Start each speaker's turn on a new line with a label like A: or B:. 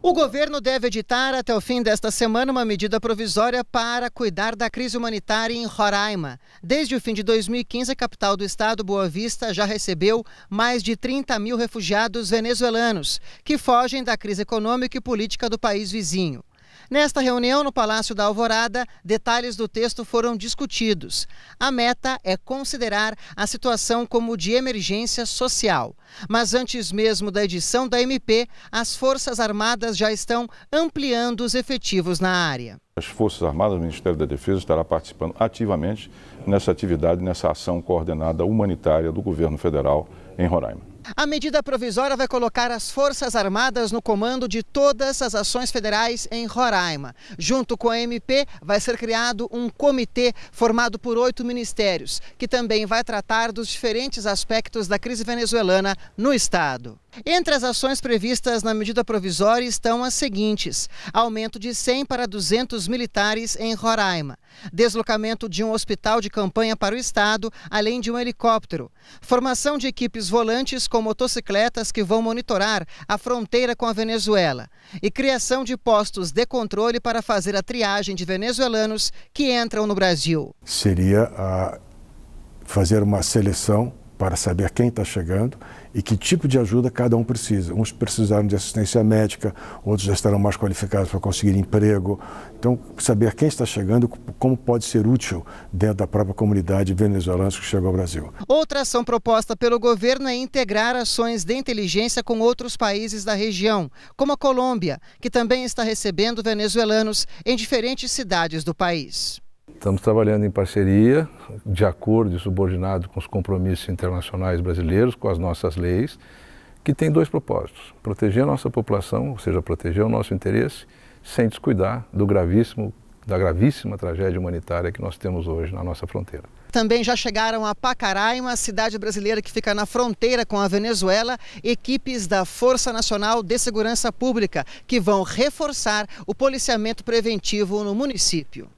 A: O governo deve editar até o fim desta semana uma medida provisória para cuidar da crise humanitária em Roraima. Desde o fim de 2015, a capital do estado, Boa Vista, já recebeu mais de 30 mil refugiados venezuelanos que fogem da crise econômica e política do país vizinho. Nesta reunião no Palácio da Alvorada, detalhes do texto foram discutidos. A meta é considerar a situação como de emergência social. Mas antes mesmo da edição da MP, as Forças Armadas já estão ampliando os efetivos na área.
B: As Forças Armadas, o Ministério da Defesa, estará participando ativamente nessa atividade, nessa ação coordenada humanitária do governo federal em Roraima.
A: A medida provisória vai colocar as Forças Armadas no comando de todas as ações federais em Roraima. Junto com a MP, vai ser criado um comitê formado por oito ministérios, que também vai tratar dos diferentes aspectos da crise venezuelana no Estado. Entre as ações previstas na medida provisória estão as seguintes: aumento de 100 para 200 militares em Roraima, deslocamento de um hospital de campanha para o estado, além de um helicóptero, formação de equipes volantes com motocicletas que vão monitorar a fronteira com a Venezuela e criação de postos de controle para fazer a triagem de venezuelanos que entram no Brasil.
C: Seria a fazer uma seleção para saber quem está chegando e que tipo de ajuda cada um precisa. Uns precisaram de assistência médica, outros já estarão mais qualificados para conseguir emprego. Então, saber quem está chegando, como pode ser útil dentro da própria comunidade venezuelana que chegou ao Brasil.
A: Outra ação proposta pelo governo é integrar ações de inteligência com outros países da região, como a Colômbia, que também está recebendo venezuelanos em diferentes cidades do país.
D: Estamos trabalhando em parceria, de acordo e subordinado com os compromissos internacionais brasileiros, com as nossas leis, que tem dois propósitos: proteger a nossa população, ou seja, proteger o nosso interesse, sem descuidar do gravíssimo da gravíssima tragédia humanitária que nós temos hoje na nossa fronteira.
A: Também já chegaram a Pacaraima, cidade brasileira que fica na fronteira com a Venezuela, equipes da Força Nacional de Segurança Pública, que vão reforçar o policiamento preventivo no município.